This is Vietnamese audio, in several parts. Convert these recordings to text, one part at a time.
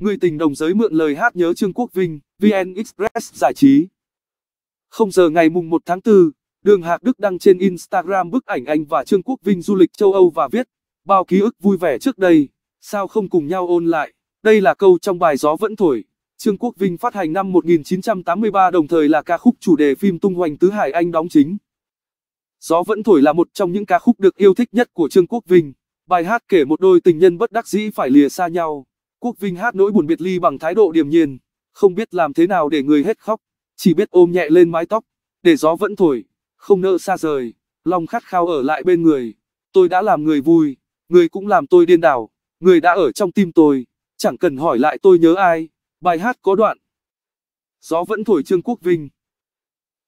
Người tình đồng giới mượn lời hát nhớ Trương Quốc Vinh, VN Express giải trí. Không giờ ngày mùng 1 tháng 4, Đường Hạc Đức đăng trên Instagram bức ảnh anh và Trương Quốc Vinh du lịch châu Âu và viết, bao ký ức vui vẻ trước đây, sao không cùng nhau ôn lại. Đây là câu trong bài Gió Vẫn Thổi. Trương Quốc Vinh phát hành năm 1983 đồng thời là ca khúc chủ đề phim tung hoành Tứ Hải Anh đóng chính. Gió Vẫn Thổi là một trong những ca khúc được yêu thích nhất của Trương Quốc Vinh. Bài hát kể một đôi tình nhân bất đắc dĩ phải lìa xa nhau. Quốc Vinh hát nỗi buồn biệt ly bằng thái độ điềm nhiên, không biết làm thế nào để người hết khóc, chỉ biết ôm nhẹ lên mái tóc, để gió vẫn thổi, không nỡ xa rời, lòng khát khao ở lại bên người. Tôi đã làm người vui, người cũng làm tôi điên đảo, người đã ở trong tim tôi, chẳng cần hỏi lại tôi nhớ ai. Bài hát có đoạn Gió vẫn thổi Trương Quốc Vinh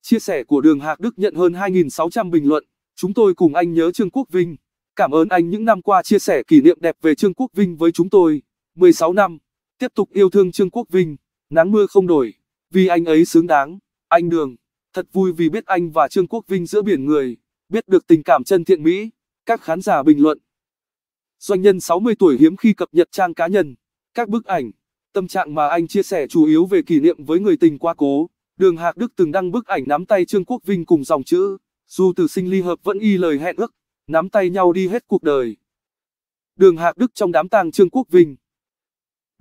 Chia sẻ của Đường Hạc Đức nhận hơn 2.600 bình luận, chúng tôi cùng anh nhớ Trương Quốc Vinh. Cảm ơn anh những năm qua chia sẻ kỷ niệm đẹp về Trương Quốc Vinh với chúng tôi. 16 năm, tiếp tục yêu thương Trương Quốc Vinh, nắng mưa không đổi, vì anh ấy xứng đáng, anh Đường, thật vui vì biết anh và Trương Quốc Vinh giữa biển người, biết được tình cảm chân thiện mỹ, các khán giả bình luận. Doanh nhân 60 tuổi hiếm khi cập nhật trang cá nhân, các bức ảnh, tâm trạng mà anh chia sẻ chủ yếu về kỷ niệm với người tình quá cố. Đường Hạc Đức từng đăng bức ảnh nắm tay Trương Quốc Vinh cùng dòng chữ, dù từ sinh ly hợp vẫn y lời hẹn ước, nắm tay nhau đi hết cuộc đời. Đường Hạc Đức trong đám tang Trương Quốc Vinh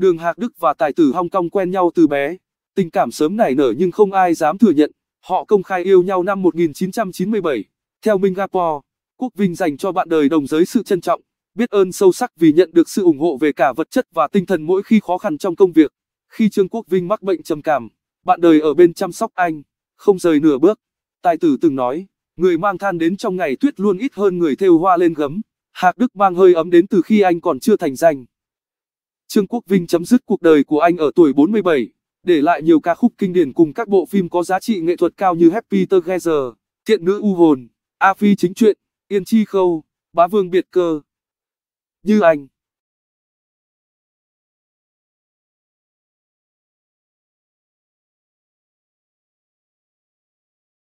Đường Hạc Đức và tài tử Hong Kong quen nhau từ bé, tình cảm sớm nảy nở nhưng không ai dám thừa nhận. Họ công khai yêu nhau năm 1997. Theo Singapore, Quốc Vinh dành cho bạn đời đồng giới sự trân trọng, biết ơn sâu sắc vì nhận được sự ủng hộ về cả vật chất và tinh thần mỗi khi khó khăn trong công việc. Khi Trương Quốc Vinh mắc bệnh trầm cảm, bạn đời ở bên chăm sóc anh, không rời nửa bước. Tài tử từng nói, người mang than đến trong ngày tuyết luôn ít hơn người thêu hoa lên gấm. Hạc Đức mang hơi ấm đến từ khi anh còn chưa thành danh. Trương Quốc Vinh chấm dứt cuộc đời của anh ở tuổi 47, để lại nhiều ca khúc kinh điển cùng các bộ phim có giá trị nghệ thuật cao như Happy Together, Thiện Nữ U Hồn, A Phi Chính chuyện, Yên Chi Khâu, Bá Vương Biệt Cơ. Như anh.